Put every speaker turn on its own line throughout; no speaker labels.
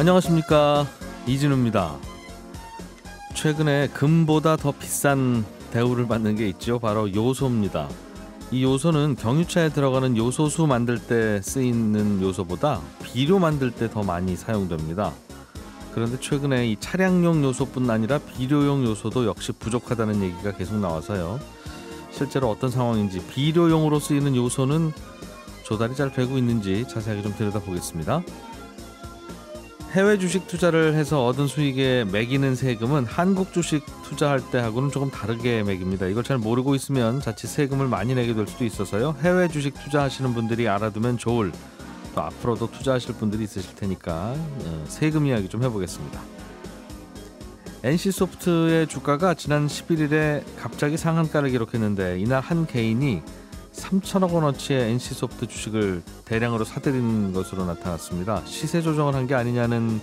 안녕하십니까 이진우입니다. 최근에 금보다 더 비싼 대우를 받는 게 있죠. 바로 요소입니다. 이 요소는 경유차에 들어가는 요소수 만들 때 쓰이는 요소보다 비료 만들 때 더 많이 사용됩니다. 그런데 최근에 이 차량용 요소뿐 아니라 비료용 요소도 역시 부족하다는 얘기가 계속 나와서요. 실제로 어떤 상황인지 비료용으로 쓰이는 요소는 조달이 잘 되고 있는지 자세하게 좀 들여다보겠습니다. 해외 주식 투자를 해서 얻은 수익에 매기는 세금은 한국 주식 투자할 때하고는 조금 다르게 매깁니다. 이걸 잘 모르고 있으면 자칫 세금을 많이 내게 될 수도 있어서요. 해외 주식 투자하시는 분들이 알아두면 좋을 또 앞으로도 투자하실 분들이 있으실 테니까 어, 세금 이야기 좀 해보겠습니다. NC소프트의 주가가 지난 11일에 갑자기 상한가를 기록했는데 이날 한 개인이 3천억 원어치의 NC소프트 주식을 대량으로 사들인 것으로 나타났습니다. 시세 조정을 한 게 아니냐는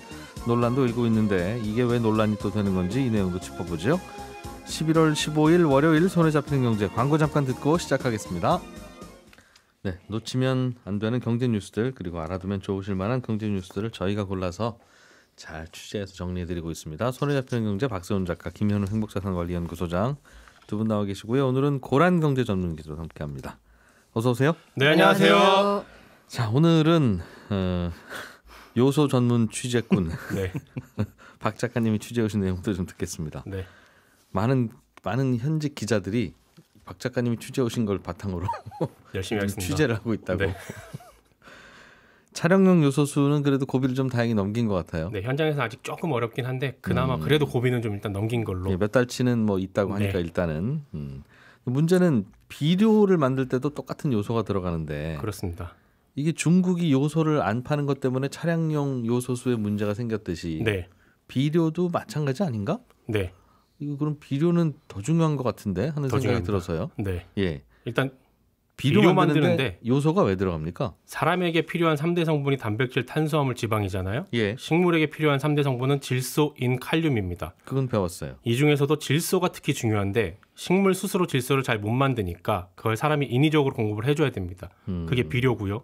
논란도 일고 있는데 이게 왜 논란이 또 되는 건지 이 내용도 짚어보죠. 11월 15일 월요일 손에 잡히는 경제 광고 잠깐 듣고 시작하겠습니다. 네, 놓치면 안 되는 경제 뉴스들 그리고 알아두면 좋으실 만한 경제 뉴스들을 저희가 골라서 잘 취재해서 정리해드리고 있습니다. 손에 잡히는 경제 박세훈 작가, 김현우 행복자산관리연구소장 두 분 나와 계시고요. 오늘은 고란 경제 전문 기자와 함께합니다. 어서 오세요. 네, 안녕하세요. 자, 오늘은 어, 요소 전문 취재꾼 네. 박 작가님이 취재해 신 내용들 좀 듣겠습니다. 네. 많은 많은 현직 기자들이 박 작가님이 취재 오신 걸 바탕으로
열심히 하겠습니다. 취재를 하고 있다고. 네.
촬영용 요소수는
그래도 고비를 좀 다행히 넘긴 것 같아요. 네, 현장에서 아직 조금 어렵긴 한데 그나마 음. 그래도 고비는 좀 일단 넘긴 걸로. 네, 몇 달치는 뭐 있다고 하니까 네. 일단은 음.
문제는 비료를 만들 때도 똑같은 요소가 들어가는데 그렇습니다. 이게 중국이 요소를 안 파는 것 때문에 차량용 요소수에 문제가 생겼듯이 네. 비료도 마찬가지 아닌가? 네. 이거 그럼 비료는 더 중요한 것 같은데 하는 생각이 중요합니다. 들어서요. 네. 예.
일단 비료, 비료 만드는데 요소가 왜 들어갑니까? 사람에게 필요한 3대 성분이 단백질, 탄수화물, 지방이잖아요. 예. 식물에게 필요한 3대 성분은 질소, 인, 칼륨입니다. 그건 배웠어요. 이 중에서도 질소가 특히 중요한데 식물 스스로 질소를 잘 못 만드니까 그걸 사람이 인위적으로 공급을 해줘야 됩니다. 음. 그게 비료고요.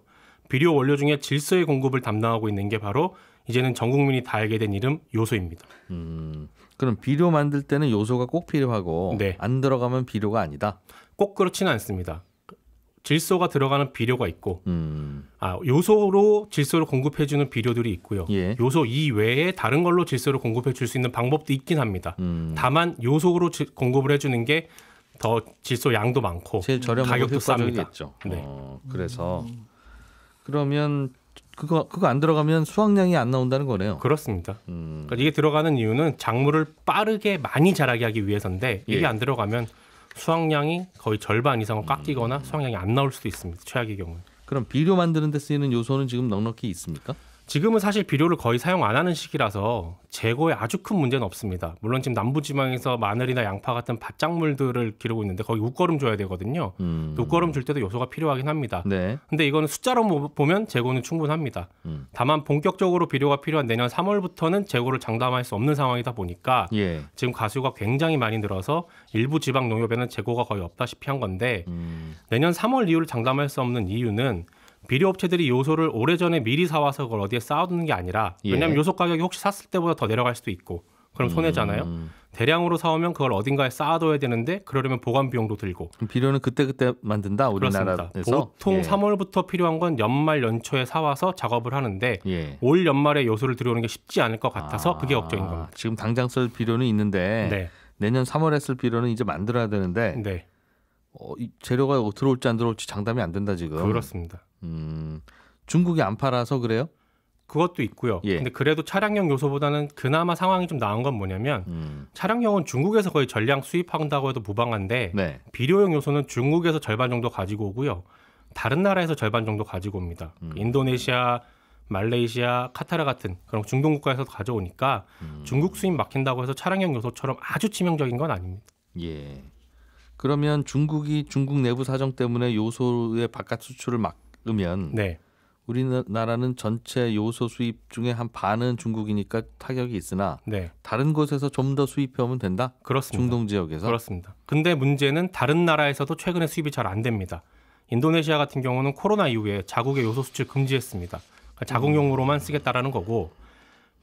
비료 원료 중에 질소의 공급을 담당하고 있는 게 바로 이제는 전 국민이 다 알게 된 이름 요소입니다. 음, 그럼 비료 만들 때는 요소가 꼭 필요하고 네. 안 들어가면 비료가 아니다. 꼭 그렇지는 않습니다. 질소가 들어가는 비료가 있고 음. 아, 요소로 질소를 공급해 주는 비료들이 있고요. 예. 요소 이외에 다른 걸로 질소를 공급해 줄 수 있는 방법도 있긴 합니다. 음. 다만 요소로 지, 공급을 해 주는 게 더 질소 양도 많고 가격도 쌉니죠 어, 네. 어, 그래서 그러면 그거 그거 안 들어가면 수확량이 안 나온다는 거네요. 그렇습니다. 음. 그러니까 이게 들어가는 이유는 작물을 빠르게 많이 자라게 하기 위해서인데 이게 예. 안 들어가면 수확량이 거의 절반 이상을 깎이거나 음. 수확량이 안 나올 수도 있습니다. 최악의 경우. 그럼 비료 만드는 데 쓰이는 요소는 지금 넉넉히 있습니까? 지금은 사실 비료를 거의 사용 안 하는 시기라서 재고에 아주 큰 문제는 없습니다. 물론 지금 남부지방에서 마늘이나 양파 같은 밭작물들을 기르고 있는데 거기 웃거름 줘야 되거든요. 음. 웃거름 줄 때도 요소가 필요하긴 합니다. 네. 근데 이거는 숫자로 보면 재고는 충분합니다. 음. 다만 본격적으로 비료가 필요한 내년 3월부터는 재고를 장담할 수 없는 상황이다 보니까 예. 지금 가수가 굉장히 많이 늘어서 일부 지방 농협에는 재고가 거의 없다시피 한 건데 음. 내년 3월 이후를 장담할 수 없는 이유는 비료업체들이 요소를 오래전에 미리 사와서 그걸 어디에 쌓아두는 게 아니라 왜냐하면 예. 요소 가격이 혹시 샀을 때보다 더 내려갈 수도 있고 그럼 음. 손해잖아요. 음. 대량으로 사오면 그걸 어딘가에 쌓아둬야 되는데 그러려면 보관 비용도 들고. 비료는 그때그때 만든다 우리나라에서. 그렇습니다. 보통 예. 3월부터 필요한 건 연말 연초에 사와서 작업을 하는데 예. 올 연말에 요소를 들여오는 게 쉽지 않을 것 같아서 아, 그게 걱정인 겁니다.
지금 당장 쓸 비료는 있는데 네. 내년 3월에 쓸 비료는 이제 만들어야 되는데 네. 어, 이 재료가 들어올지 안
들어올지 장담이 안 된다 지금. 그렇습니다. 음, 중국이 안 팔아서 그래요? 그것도 있고요. 예. 근데 그래도 차량용 요소보다는 그나마 상황이 좀 나은 건 뭐냐면 음. 차량용은 중국에서 거의 전량 수입한다고 해도 무방한데 네. 비료용 요소는 중국에서 절반 정도 가지고 오고요. 다른 나라에서 절반 정도 가지고 옵니다. 음. 인도네시아, 말레이시아, 카타르 같은 그런 중동 국가에서 도 가져오니까 음. 중국 수입 막힌다고 해서 차량용 요소처럼 아주 치명적인 건 아닙니다. 예. 그러면 중국이 중국 내부 사정 때문에
요소의 바깥 수출을 막 으면 네. 우리나라는 전체 요소 수입 중에 한 반은 중국이니까 타격이 있으나 네. 다른 곳에서 좀 더 수입해 오면
된다. 그렇습니다. 중동 지역에서 그렇습니다. 근데 문제는 다른 나라에서도 최근에 수입이 잘 안 됩니다. 인도네시아 같은 경우는 코로나 이후에 자국의 요소 수출 금지했습니다. 그러니까 자국용으로만 쓰겠다라는 거고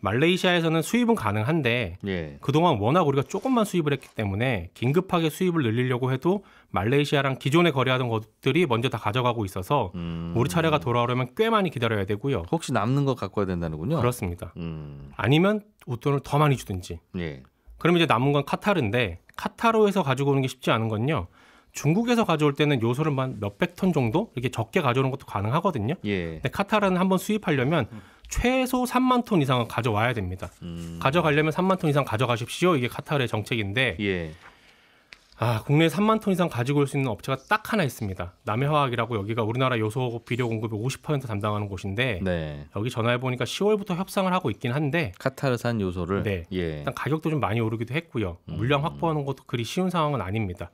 말레이시아에서는 수입은 가능한데 예. 그동안 워낙 우리가 조금만 수입을 했기 때문에 긴급하게 수입을 늘리려고 해도 말레이시아랑 기존에 거래하던 것들이 먼저 다 가져가고 있어서 음. 우리 차례가 돌아오려면 꽤 많이 기다려야 되고요. 혹시 남는 거 갖고 와야 된다는군요. 그렇습니다. 음. 아니면 웃돈을 더 많이 주든지. 예. 그럼 이제 남은 건 카타르인데 카타르에서 가지고 오는 게 쉽지 않은 건요. 중국에서 가져올 때는 요소를 한 몇백 톤 정도 이렇게 적게 가져오는 것도 가능하거든요. 예. 근데 카타르는 한번 수입하려면 음. 최소 3만 톤 이상은 가져와야 됩니다. 음. 가져가려면 3만 톤 이상 가져가십시오. 이게 카타르의 정책인데 예. 아, 국내에 3만 톤 이상 가지고 올 수 있는 업체가 딱 하나 있습니다. 남해화학이라고 여기가 우리나라 요소 비료 공급의 50% 담당하는 곳인데 네. 여기 전화해 보니까 10월부터 협상을 하고 있긴 한데 카타르산 요소를 네. 예. 일단 가격도 좀 많이 오르기도 했고요. 음. 물량 확보하는 것도 그리 쉬운 상황은 아닙니다.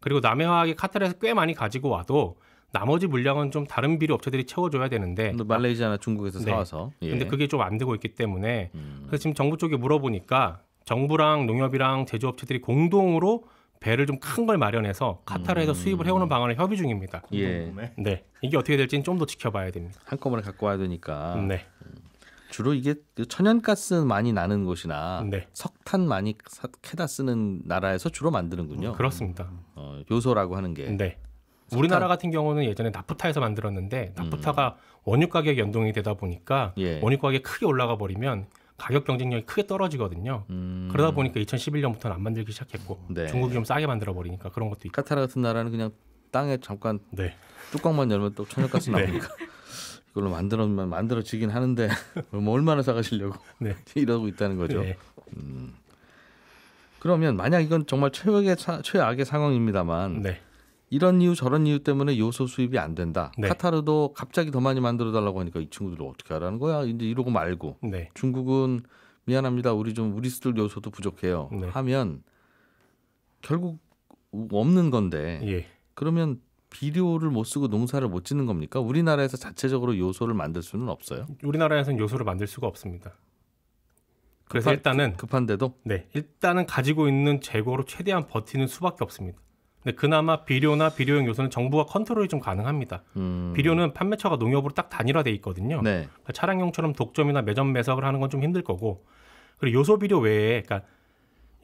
그리고 남해화학이 카타르에서 꽤 많이 가지고 와도 나머지 물량은 좀 다른 비료 업체들이 채워줘야 되는데 말레이시아나 중국에서 아, 네. 사와서 예. 근데 그게 좀 안 되고 있기 때문에 음. 그래서 지금 정부 쪽에 물어보니까 정부랑 농협이랑 제조업체들이 공동으로 배를 좀 큰 걸 마련해서 카타르에서 음. 수입을 해오는 방안을 협의 중입니다. 예. 네. 이게 어떻게 될지는 좀 더 지켜봐야 됩니다. 한꺼번에 갖고 와야 되니까. 네.
주로 이게 그 천연가스 많이 나는 곳이나 네. 석탄 많이 캐다
쓰는 나라에서 주로 만드는군요. 그렇습니다. 어, 요소라고 하는 게. 네. 우리나라 같은 경우는 예전에 나프타에서 만들었는데 음. 나프타가 음. 원유 가격 연동이 되다 보니까 예. 원유 가격이 크게 올라가 버리면 가격 경쟁력이 크게 떨어지거든요. 음. 그러다 보니까 2011년부터는 안 만들기 시작했고 네. 중국이 좀 싸게 만들어 버리니까 그런 것도 있고. 카타르 같은 나라는 그냥 땅에 잠깐
네. 뚜껑만 열면 또 천연가스 네. 나오니까 이걸로 만들어 만들어지긴 하는데 뭐 얼마나 사가시려고 네. 이러고 있다는 거죠. 네. 음. 그러면 만약 이건 정말 최악의 사, 최악의 상황입니다만 네. 이런 이유 저런 이유 때문에 요소 수입이 안 된다. 네. 카타르도 갑자기 더 많이 만들어 달라고 하니까 이 친구들 어떻게 하라는 거야? 이제 이러고 말고 네. 중국은 미안합니다. 우리 좀 우리 쓸 요소도 부족해요. 네. 하면 결국 없는 건데 예. 그러면 비료를 못 쓰고 농사를 못 짓는 겁니까? 우리나라에서 자체적으로 요소를 만들 수는 없어요. 우리나라에서는 요소를
만들 수가 없습니다.
그래서 급한, 일단은
급한데도 네 일단은 가지고 있는 재고로 최대한 버티는 수밖에 없습니다. 근데 그나마 비료나 비료용 요소는 정부가 컨트롤이 좀 가능합니다. 음. 비료는 판매처가 농협으로 딱 단일화돼 있거든요. 네. 그러니까 차량용처럼 독점이나 매점 매석을 하는 건 좀 힘들 거고 그리고 요소 비료 외에 그러니까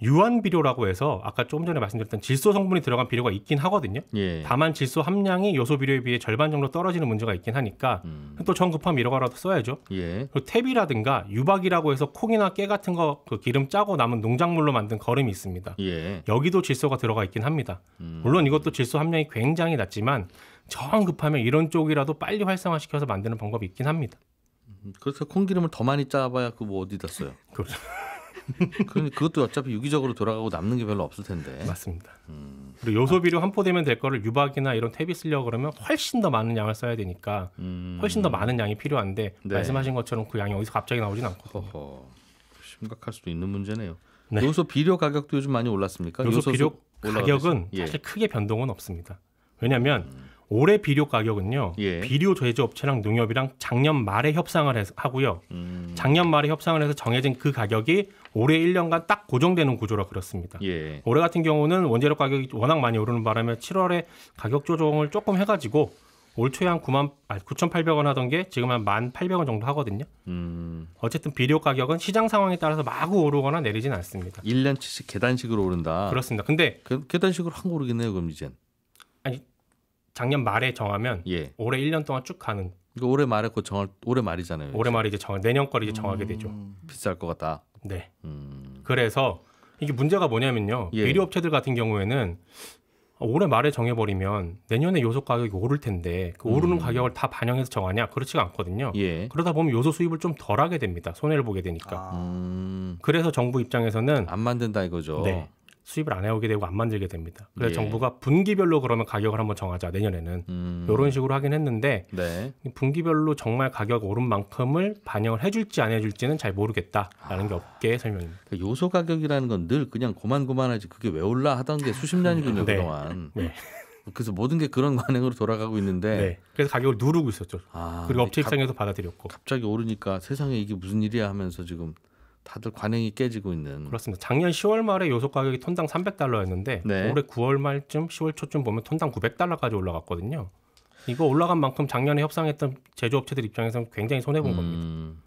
유한 비료라고 해서 아까 조금 전에 말씀드렸던 질소 성분이 들어간 비료가 있긴 하거든요. 예. 다만 질소 함량이 요소 비료에 비해 절반 정도 떨어지는 문제가 있긴 하니까 음. 또 전급하면 이런 거라도 써야죠. 예. 그리고 탭이라든가 유박이라고 해서 콩이나 깨 같은 거 그 기름 짜고 남은 농작물로 만든 거름이 있습니다. 예. 여기도 질소가 들어가 있긴 합니다. 음. 물론 이것도 질소 함량이 굉장히 낮지만 전급하면 이런 쪽이라도 빨리 활성화시켜서 만드는 방법이 있긴 합니다. 그래서 그렇죠. 콩기름을 더 많이 짜봐야 그 뭐 어디다 써요? 그렇죠. 그, 그것도 어차피 유기적으로 돌아가고 남는 게 별로 없을 텐데. 맞습니다. 음. 그리고 요소비료 함포되면 될 거를 유박이나 이런 탭이 쓰려고 그러면 훨씬 더 많은 양을 써야 되니까 음. 훨씬 더 많은 양이 필요한데 네. 말씀하신 것처럼 그 양이 어디서 갑자기 나오진 않거든요. 허허. 심각할 수도 있는 문제네요. 네. 요소 비료 가격도 요즘 많이 올랐습니까? 요소, 요소 비료 가격은 예. 사실 크게 변동은 없습니다. 왜냐하면 음. 올해 비료 가격은요. 예. 비료 제조업체랑 농협이랑 작년 말에 협상을 해서 하고요. 음. 작년 말에 협상을 해서 정해진 그 가격이 올해 1년간 딱 고정되는 구조라 그렇습니다. 예. 올해 같은 경우는 원재료 가격이 워낙 많이 오르는 바람에 7월에 가격 조정을 조금 해가지고 올 초에 한 9만 9,800원 하던 게 지금 한 1,800원 정도 하거든요. 음. 어쨌든 비료 가격은 시장 상황에 따라서 마구 오르거나 내리진 않습니다. 1년치씩 계단식으로 오른다. 그렇습니다. 근데 그, 계단식으로 확 오르겠네요, 그럼 이제 아니 작년 말에 정하면 예. 올해 1년 동안 쭉 가는. 그러니까 올해 말에 곧 정할 올해 말이잖아요. 올해 말에 이제 정 내년 거를 이제 음. 정하게 음. 되죠. 비쌀 것 같다. 네. 음. 그래서 이게 문제가 뭐냐면요. 예. 비료 업체들 같은 경우에는 올해 말에 정해버리면 내년에 요소 가격이 오를 텐데 그 오르는 음. 가격을 다 반영해서 정하냐 그렇지가 않거든요. 예. 그러다 보면 요소 수입을 좀 덜하게 됩니다. 손해를 보게 되니까.
아.
그래서 정부 입장에서는 안 만든다 이거죠. 네. 수입을 안 해오게 되고 안 만들게 됩니다. 그래서 예. 정부가 분기별로 그러면 가격을 한번 정하자 내년에는 음. 이런 식으로 하긴 했는데 네. 분기별로 정말 가격 오른 만큼을 반영을 해줄지 안 해줄지는 잘 모르겠다라는 아. 게 업계 설명입니다. 그니까 요소 가격이라는 건 늘 그냥
고만고만하지 그게 왜 올라 하던 게 수십 년이군요 네. 그동안. 네. 그래서 모든 게 그런 관행으로 돌아가고 있는데 네.
그래서 가격을 누르고 있었죠. 아, 그리고 업체 입장에서
받아들였고 갑자기 오르니까 세상에
이게 무슨 일이야 하면서 지금 다들 관행이 깨지고 있는 그렇습니다. 작년 10월 말에 요소 가격이 톤당 300달러였는데 네. 올해 9월 말쯤 10월 초쯤 보면 톤당 900달러까지 올라갔거든요. 이거 올라간 만큼 작년에 협상했던 제조업체들 입장에서는 굉장히 손해 본 음... 겁니다.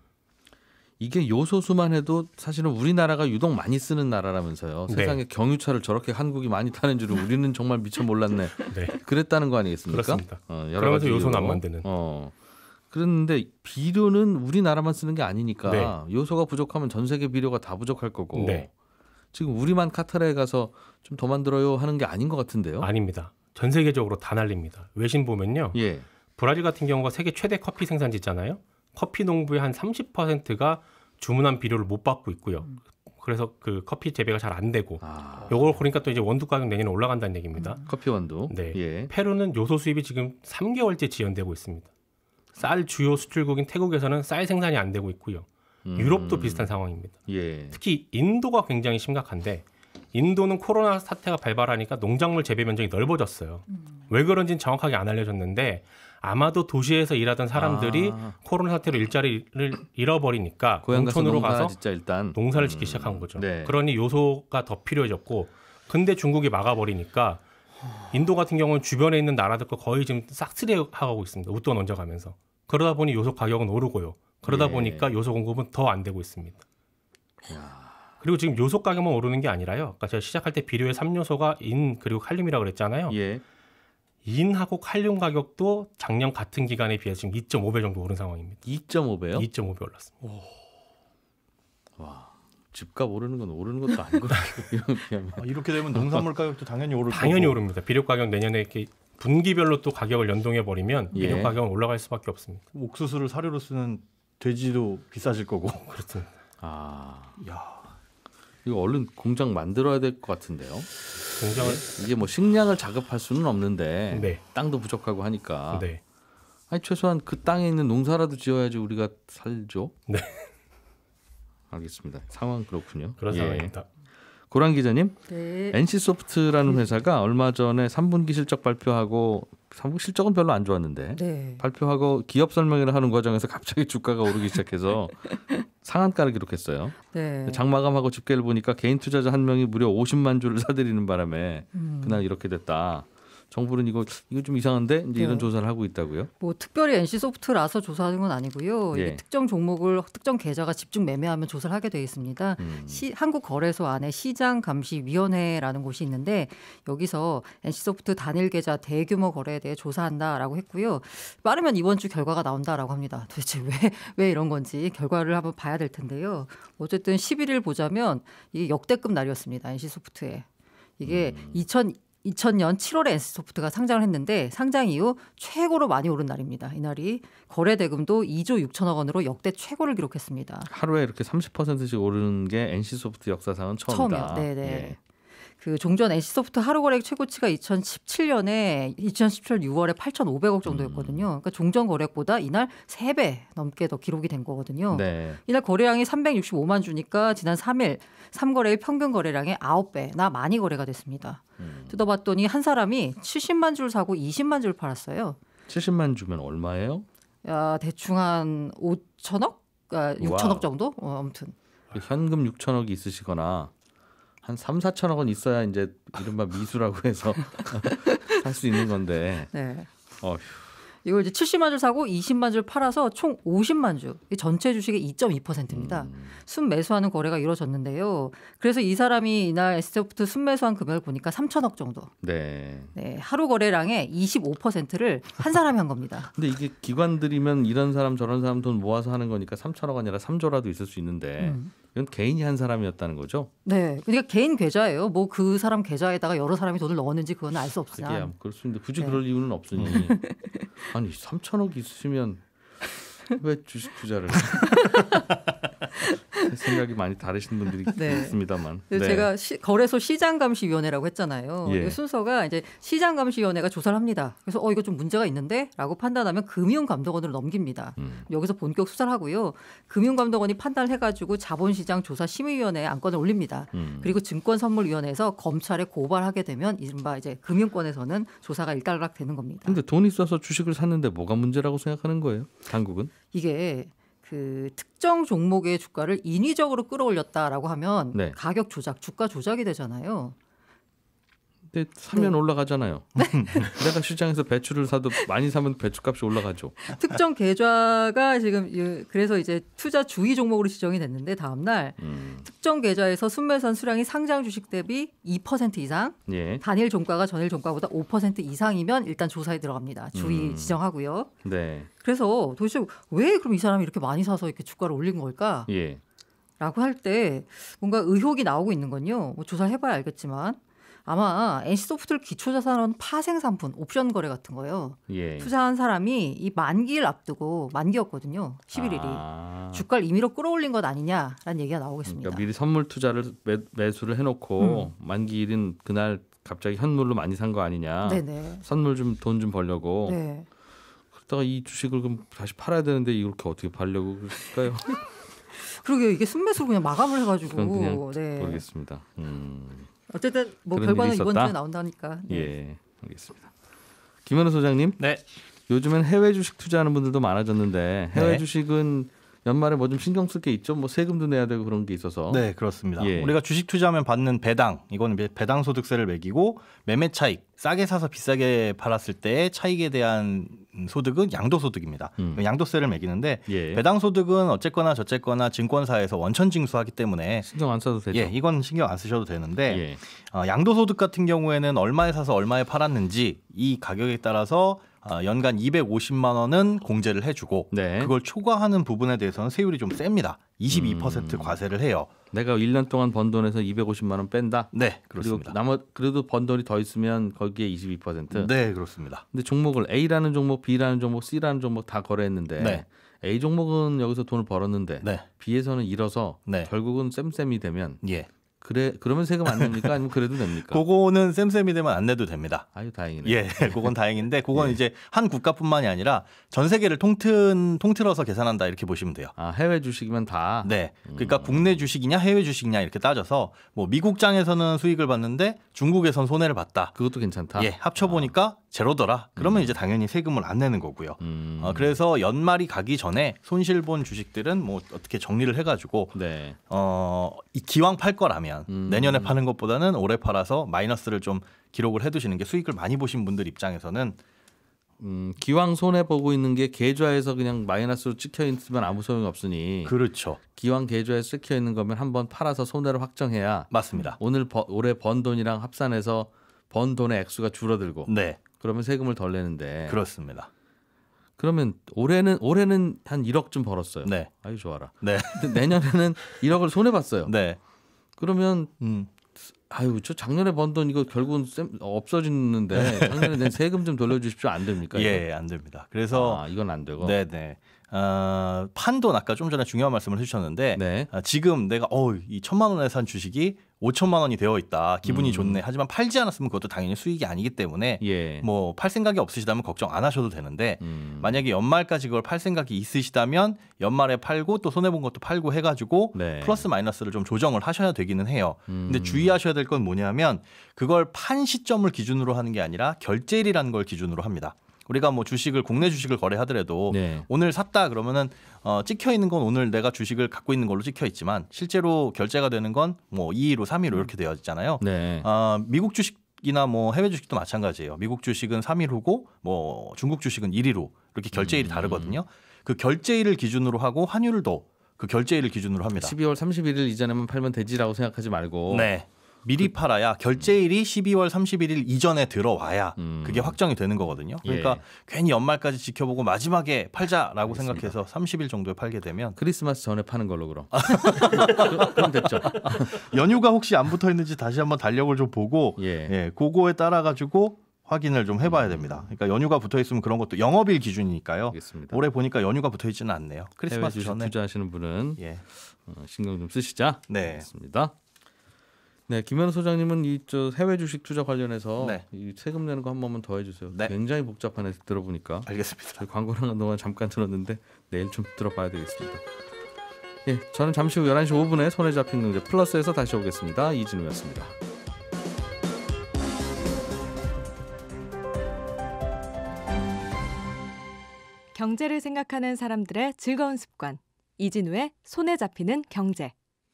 이게 요소수만 해도 사실은 우리나라가 유독 많이 쓰는 나라라면서요. 네. 세상에
경유차를 저렇게 한국이 많이 타는 줄은 우리는 정말 미처 몰랐네. 네. 그랬다는 거 아니겠습니까? 그렇습니다. 어, 여러 그러면서 요소는 안 만드는. 어. 그런데 비료는 우리나라만 쓰는 게 아니니까 네. 요소가 부족하면 전 세계 비료가 다 부족할 거고 네. 지금 우리만 카타르에
가서 좀 더 만들어요 하는 게 아닌 것 같은데요? 아닙니다. 전 세계적으로 다 날립니다. 외신 보면요. 예. 브라질 같은 경우가 세계 최대 커피 생산지잖아요. 커피 농부의 한 30%가 주문한 비료를 못 받고 있고요. 그래서 그 커피 재배가 잘 안 되고 아. 요걸 그러니까 또 이제 원두 가격 내년에 올라간다는 얘기입니다. 커피 원두. 네. 예. 페루는 요소 수입이 지금 3개월째 지연되고 있습니다. 쌀 주요 수출국인 태국에서는 쌀 생산이 안 되고 있고요. 음. 유럽도 비슷한 상황입니다. 예. 특히 인도가 굉장히 심각한데 인도는 코로나 사태가 발발하니까 농작물 재배 면적이 넓어졌어요. 음. 왜 그런지는 정확하게 안 알려졌는데 아마도 도시에서 일하던 사람들이 아. 코로나 사태로 일자리를 잃어버리니까 농촌으로 가서 일단. 농사를 음. 짓기 음. 시작한 거죠. 네. 그러니 요소가 더 필요해졌고 근데 중국이 막아버리니까 인도 같은 경우는 주변에 있는 나라들과 거의 지금 싹쓸이하고 있습니다. 웃돈 얹어가면서. 그러다 보니 요소 가격은 오르고요. 그러다 예. 보니까 요소 공급은 더 안 되고 있습니다. 그리고 지금 요소 가격만 오르는 게 아니라요. 아까 그러니까 제가 시작할 때 비료의 3요소가 인 그리고 칼륨이라고 그랬잖아요. 예. 인하고 칼륨 가격도 작년 같은 기간에 비해 지금 2.5배 정도 오른 상황입니다. 2.5배요? 2.5배 올랐습니다. 오. 와. 집값 오르는 건 오르는 것도 아니고
아, 이렇게 되면 농산물 가격도 당연히 오를 당연히 오릅니다.
비료 가격 내년에 이렇게 분기별로 또 가격을 연동해 버리면 예. 비료 가격은 올라갈 수밖에 없습니다.
옥수수를 사료로 쓰는 돼지도
비싸질 거고 그렇습니다. 아, 야. 이거 얼른 공장 만들어야 될
것 같은데요. 공장 이게 뭐 식량을 자급할 수는 없는데 네. 땅도 부족하고 하니까. 네. 아니 최소한 그 땅에 있는 농사라도 지어야지 우리가 살죠. 네. 알겠습니다. 상황 그렇군요. 그런 예. 상황입니다. 고란 기자님, 네. NC 소프트라는 회사가 얼마 전에 3분기 실적 발표하고 3분기 실적은 별로 안 좋았는데 네. 발표하고 기업 설명회를 하는 과정에서 갑자기 주가가 오르기 시작해서 상한가를 기록했어요. 네. 장 마감하고 집계를 보니까 개인 투자자 한 명이 무려 50만 주를 사들이는 바람에 음. 그날 이렇게 됐다. 정부는 이거 이거 좀 이상한데 이제 이런 네. 조사를 하고 있다고요?
뭐 특별히 NC 소프트라서 조사하는 건 아니고요. 예. 특정 종목을 특정 계좌가 집중 매매하면 조사를 하게 돼 있습니다. 음. 시, 한국거래소 안에 시장 감시 위원회라는 곳이 있는데 여기서 NC 소프트 단일 계좌 대규모 거래에 대해 조사한다라고 했고요. 빠르면 이번 주 결과가 나온다라고 합니다. 도대체 왜 왜 이런 건지 결과를 한번 봐야 될 텐데요. 어쨌든 11일 보자면 이 역대급 날이었습니다. NC소프트에. 이게 음. 2000 2000년 7월에 엔 c 소프트가 상장을 했는데 상장 이후 최고로 많이 오른 날입니다. 이날이 거래 대금도 2조 6천억 원으로 역대 최고를 기록했습니다.
하루에 이렇게 30%씩 오르는 게엔씨소프트 역사상은 처음이다. 처음이요. 네네. 네. 예.
그 종전 NC소프트 하루 거래 최고치가 2017년에 2017년 6월에 8,500억 정도였거든요. 음. 그러니까 종전 거래액보다 이날 3배 넘게 더 기록이 된 거거든요. 네. 이날 거래량이 365만 주니까 지난 3일 3거래일 평균 거래량의 9배나 많이 거래가 됐습니다. 음. 뜯어봤더니 한 사람이 70만 줄 사고 20만 줄 팔았어요. 70만 주면 얼마예요? 야, 대충 한 5천억? 아, 6천억 정도? 어, 아무튼.
현금 6천억이 있으시거나 한 3, 4천억 원 있어야 이제 이른바 미수라고 해서 살 수 있는 건데.
네. 어휴. 이걸 이제 70만 주 사고 20만 주를 팔아서 총 50만 주. 전체 주식의 2.2%입니다. 음. 순매수하는 거래가 이루어졌는데요. 그래서 이 사람이 이날 에스테프트 순매수한 금액을 보니까 3천억 정도.
네.
네. 하루 거래량의 25%를 한 사람이 한 겁니다.
근데 이게 기관들이면 이런 사람 저런 사람 돈 모아서 하는 거니까 3천억 아니라 3조라도 있을 수 있는데 음. 이건 개인이 한 사람이었다는 거죠.
네, 그러니까 개인 계좌예요. 뭐 그 사람 계좌에다가 여러 사람이 돈을 넣었는지 그건 알 수 없으나. 하
그럴 수있는 굳이 네. 그럴 이유는 없으니. 음. 아니 3천억 있으면 왜 주식 투자를?
생각이 많이 다르신
분들이 네. 있습니다만. 네. 제가
시, 거래소 시장감시위원회라고 했잖아요. 예. 순서가 이제 시장감시위원회가 조사를 합니다. 그래서 어 이거 좀 문제가 있는데라고 판단하면 금융감독원으로 넘깁니다. 음. 여기서 본격 수사를 하고요. 금융감독원이 판단을 해가지고 자본시장 조사 심의위원회에 안건을 올립니다. 음. 그리고 증권선물위원회에서 검찰에 고발하게 되면 이른바 이제 금융권에서는 조사가 일단락 되는 겁니다.
근데 돈이 있어서 주식을 샀는데 뭐가 문제라고 생각하는 거예요? 당국은
이게 그 특정 종목의 주가를 인위적으로 끌어올렸다라고 하면 네. 가격 조작, 주가 조작이 되잖아요.
근데 사면 네. 올라가잖아요. 네. 내가 시장에서 배추를 사도 많이 사면 배추값이 올라가죠. 특정
계좌가 지금 그래서 이제 투자 주의 종목으로 지정이 됐는데 다음 날 음. 특정 계좌에서 순매선 수량이 상장 주식 대비 2% 이상, 예. 단일 종가가 전일 종가보다 5% 이상이면 일단 조사에 들어갑니다. 주의 음. 지정하고요. 네. 그래서 도대체 왜 그럼 이 사람이 이렇게 많이 사서 이렇게 주가를 올린 걸까? 예. 라고 할 때 뭔가 의혹이 나오고 있는 건요. 뭐 조사를 해봐야 알겠지만 아마 NC소프트를 기초자산으로 파생 상품, 옵션 거래 같은 거예요. 예. 투자한 사람이 이 만기를 앞두고 만기였거든요. 11일이 아. 주가를 임의로 끌어올린 것 아니냐라는 얘기가 나오겠습니다.
그러니까 미리 선물 투자를 매, 수를 해놓고 음. 만기일인 그날 갑자기 현물로 많이 산 거 아니냐. 네네. 선물 좀 돈 좀 벌려고. 네. 그러다가 이 주식을 그럼 다시 팔아야 되는데 이렇게 어떻게 팔려고 그럴까요?
그러게요. 이게 순매수로 그냥 마감을 해가지고. 그냥 네.
모르겠습니다. 음.
어쨌든 뭐 결과는 이번 주에 나온다니까. 네.
예, 알겠습니다. 김현우 소장님. 네. 요즘엔 해외 주식 투자하는 분들도 많아졌는데 해외 네. 주식은 연말에 뭐 좀 신경
쓸 게 있죠. 뭐 세금도 내야 되고 그런 게 있어서. 네, 그렇습니다. 예. 우리가 주식 투자하면 받는 배당, 이거는 배당 소득세를 매기고 매매 차익, 싸게 사서 비싸게 팔았을 때 차익에 대한 소득은 양도 소득입니다. 음. 양도세를 매기는데 예. 배당 소득은 어쨌거나 저쨌거나 증권사에서 원천 징수하기 때문에 신경 안 써도 되죠. 예, 이건 신경 안 쓰셔도 되는데 예. 어, 양도 소득 같은 경우에는 얼마에 사서 얼마에 팔았는지 이 가격에 따라서 어, 연간 250만 원은 공제를 해주고 네. 그걸 초과하는 부분에 대해서는 세율이 좀 셉니다. 22% 음. 과세를 해요. 내가 1년 동안 번 돈에서 250만 원 뺀다. 네, 그렇습니다.
나머 그래도 번 돈이 더 있으면 거기에 22%. 네, 그렇습니다. 근데 종목을 A라는 종목, B라는 종목, C라는 종목 다 거래했는데 네. A 종목은 여기서 돈을 벌었는데 네.
B에서는 잃어서 네. 결국은 쌤쌤이 되면 예. 그래 그러면 세금 안 냅니까? 아니면 그래도 됩니까? 그거는 쌤쌤이 되면 안 내도 됩니다. 아유 다행이네. 예, 그건 다행인데 그건 예. 이제 한 국가뿐만이 아니라 전 세계를 통튼 통틀어서 계산한다 이렇게 보시면 돼요. 아 해외 주식이면 다. 네, 그러니까 음. 국내 주식이냐 해외 주식이냐 이렇게 따져서 뭐 미국장에서는 수익을 봤는데 중국에선 손해를 봤다. 그것도 괜찮다. 예, 합쳐 보니까 아. 제로더라. 그러면 음. 이제 당연히 세금을 안 내는 거고요. 음. 어, 그래서 연말이 가기 전에 손실 본 주식들은 뭐 어떻게 정리를 해가지고 네. 어, 이 기왕 팔 거라면 음. 내년에 파는 것보다는 올해 팔아서 마이너스를 좀 기록을 해두시는 게 수익을 많이 보신 분들 입장에서는 음, 기왕 손해 보고 있는 게 계좌에서 그냥 마이너스로 찍혀 있으면 아무 소용이 없으니 그렇죠.
기왕 계좌에 찍혀 있는 거면 한번 팔아서 손해를 확정해야 맞습니다. 오늘 버, 올해 번 돈이랑 합산해서 번 돈의 액수가 줄어들고 네. 그러면 세금을 덜 내는데. 그렇습니다. 그러면 올해는 올해는 한 1억쯤 벌었어요. 네. 아유 좋아라. 네. 내년에는 1억을 손해 봤어요. 네. 그러면 음. 아유 저 작년에 번 돈 이거 결국은 없어지는데 네. 작년에 내
세금 좀 돌려주십시오 안 됩니까? 예, 예, 안 됩니다. 그래서 아, 이건 안 되고. 네, 네. 어, 판도 아까 좀 전에 중요한 말씀을 해주셨는데 네. 어, 지금 내가 어이 천만 원에 산 주식이 오천만 원이 되어 있다 기분이 음. 좋네 하지만 팔지 않았으면 그것도 당연히 수익이 아니기 때문에 예. 뭐팔 생각이 없으시다면 걱정 안 하셔도 되는데 음. 만약에 연말까지 그걸 팔 생각이 있으시다면 연말에 팔고 또 손해 본 것도 팔고 해가지고 네. 플러스 마이너스를 좀 조정을 하셔야 되기는 해요 음. 근데 주의하셔야 될 건 뭐냐면 그걸 판 시점을 기준으로 하는 게 아니라 결제일이라는 걸 기준으로 합니다. 우리가 뭐 주식을 국내 주식을 거래하더라도 네. 오늘 샀다 그러면은 어, 찍혀 있는 건 오늘 내가 주식을 갖고 있는 걸로 찍혀 있지만 실제로 결제가 되는 건 뭐2일로3일로 이렇게 음. 되어 있잖아요. 네. 어, 미국 주식 이나 뭐 해외 주식도 마찬가지예요. 미국 주식은 3일 후고 뭐 중국 주식은 1일후 이렇게 결제일이 음. 다르거든요. 그 결제일을 기준으로 하고 환율도 그 결제일을 기준으로 합니다. 12월 31일 이전에만 팔면 되지라고 생각하지 말고 네. 미리 그 팔아야 결제일이 12월 31일 이전에 들어와야 음. 그게 확정이 되는 거거든요. 예. 그러니까 예. 괜히 연말까지 지켜보고 마지막에 팔자라고 알겠습니다. 생각해서 30일 정도에 팔게 되면 크리스마스 전에 파는 걸로 그럼. 그럼 됐죠. 연휴가 혹시 안 붙어 있는지 다시 한번 달력을 좀 보고 예, 예 그거에 따라 가지고 확인을 좀 해봐야 음. 됩니다. 그러니까 연휴가 붙어 있으면 그런 것도 영업일 기준이니까요. 알겠습니다. 올해 보니까 연휴가 붙어 있지는 않네요. 크리스마스 전에 투자하시는 분은 예. 어, 신경 좀 쓰시자. 네, 그습니다 네, 김현우 소장님은
이저 해외 주식 투자 관련해서 네. 이 세금 내는 거 한 번만 더 해주세요. 네. 굉장히 복잡하네 들어보니까. 알겠습니다. 광고 나 동안 잠깐 들었는데 내일 좀 들어봐야 되겠습니다. 예, 저는 잠시 후 11시 5분에 손에 잡힌 경제 플러스에서 다시 오겠습니다. 이진우였습니다.
경제를 생각하는 사람들의 즐거운 습관. 이진우의 손에 잡히는 경제.